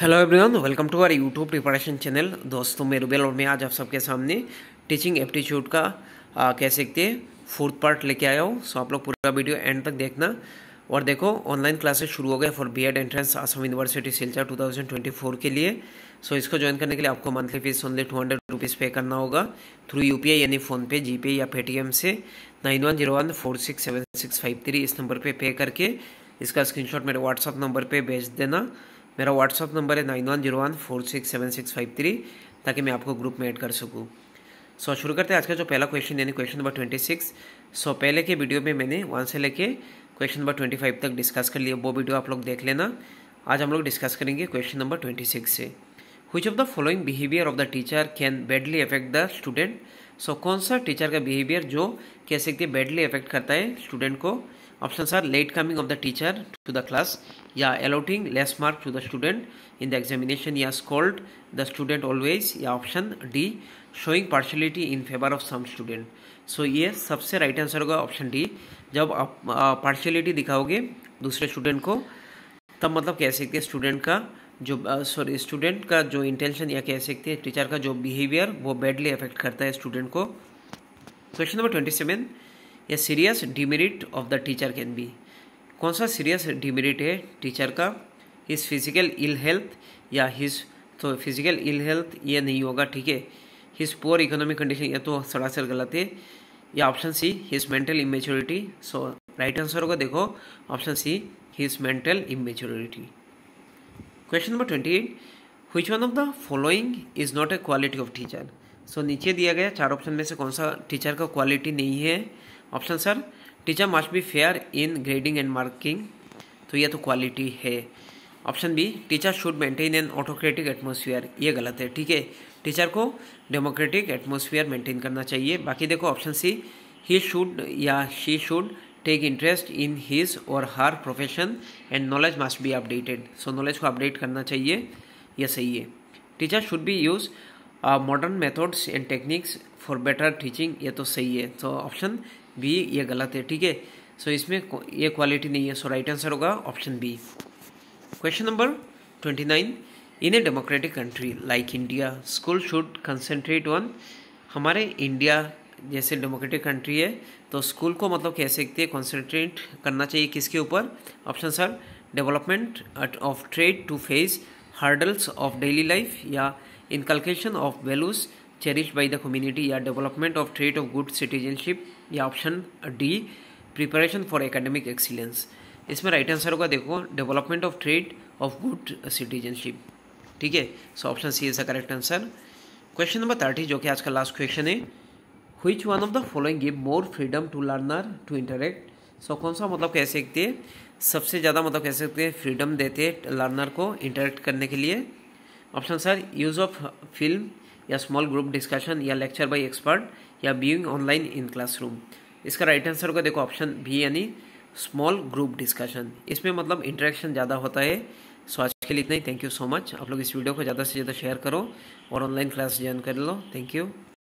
hello everyone welcome to our YouTube preparation channel दोस्तों मैं रुबेल और मैं आज आप सबके सामने टीचिंग एप्टीट्यूड का आ, कह सकते हैं फोर्थ पार्ट लेके आया हूँ सो आप लोग पूरा वीडियो एंड तक देखना और देखो ऑनलाइन क्लासेस शुरू हो गए for BEd entrance Assam university Silchar टू के लिए सो इसको ज्वाइन करने के लिए आपको monthly fees only two hundred rupees pay करना होगा थ्रू यू यानी फ़ोनपे जी पे या पेटीएम से nine one zero one four six seven six five three इस नंबर पर पे, करके इसका स्क्रीन मेरे व्हाट्सअप नंबर पर भेज देना मेरा व्हाट्सअप नंबर है nine one zero one four six seven six five three ताकि मैं आपको ग्रुप में ऐड कर सकूँ सो शुरू करते हैं आज का जो पहला क्वेश्चन यानी question number twenty six so पहले के वीडियो में मैंने वन से लेके क्वेश्चन नंबर ट्वेंटी फाइव तक डिस्कस कर लिया वो वीडियो आप लोग देख लेना आज हम लोग डिस्कस करेंगे क्वेश्चन नंबर ट्वेंटी सिक्स से which of the following behaviour of the teacher can badly affect the student so कौन सा टीचर का बिहेवियर जो कह सकते बैडली अफेक्ट करता है स्टूडेंट को options are late coming of the teacher to the class या allotting less mark to the student in the examination या scold the student always या option D showing partiality in favor of some student so ये सबसे right answer होगा option D जब आप partiality दिखाओगे दूसरे student को तब मतलब कह सकते हैं स्टूडेंट का जो सॉरी uh, स्टूडेंट का जो इंटेंशन या कह सकते हैं टीचर का जो बिहेवियर वो बैडली अफेक्ट करता है स्टूडेंट को question number twenty seven a serious demerit of the teacher can be कौन सा सीरियस डिमेरिट है टीचर का हिज फिजिकल इल हेल्थ या हिज तो फिजिकल इल हेल्थ ये नहीं होगा ठीक है हिज पुअर इकोनॉमिक कंडीशन ये तो सरासर गलत है या option C his mental immaturity so right answer होगा देखो option C his mental immaturity question number twenty eight which one of the following is not a quality of teacher so नीचे दिया गया चार ऑप्शन में से कौन सा टीचर का क्वालिटी नहीं है ऑप्शन सर teacher must be fair in grading and marking तो यह तो क्वालिटी है option B teacher should maintain an autocratic atmosphere ये गलत है ठीक है टीचर को डेमोक्रेटिक एटमोसफियर मेंटेन करना चाहिए बाकी देखो ऑप्शन सी ही शुड या she should take interest in his और her profession and knowledge must be updated so knowledge को अपडेट करना चाहिए यह सही है teacher should be use modern methods and techniques for better teaching ये तो सही है तो ऑप्शन भी ये गलत है ठीक है सो इसमें ये क्वालिटी नहीं है सो राइट आंसर होगा option B question number twenty nine in a democratic country like India school should concentrate on हमारे इंडिया जैसे डेमोक्रेटिक कंट्री है तो स्कूल को मतलब कह सकते हैं कॉन्सेंट्रेट करना चाहिए किसके ऊपर ऑप्शन सर development of trait to face hurdles of daily life या inculcation of values cherish by the community या development of trait of good citizenship या option D preparation for academic excellence इसमें राइट आंसर होगा देखो development of trait of good citizenship ठीक है so option C is the correct answer question number thirty जो कि आज का लास्ट क्वेश्चन है which one of the following give more freedom to learner to interact so कौन सा मतलब कह सकते हैं सबसे ज़्यादा मतलब कह सकते हैं फ्रीडम देते हैं लर्नर को इंटरेक्ट करने के लिए ऑप्शन सर यूज़ ऑफ फिल्म या स्मॉल ग्रुप डिस्कशन या लेक्चर बाई एक्सपर्ट या बीइंग ऑनलाइन इन क्लासरूम इसका राइट आंसर होगा देखो ऑप्शन बी यानी स्मॉल ग्रुप डिस्कशन इसमें मतलब इंटरेक्शन ज़्यादा होता है सो आज के लिए इतना ही थैंक यू सो मच आप लोग इस वीडियो को ज़्यादा से ज़्यादा शेयर करो और ऑनलाइन क्लास ज्वाइन कर लो थैंक यू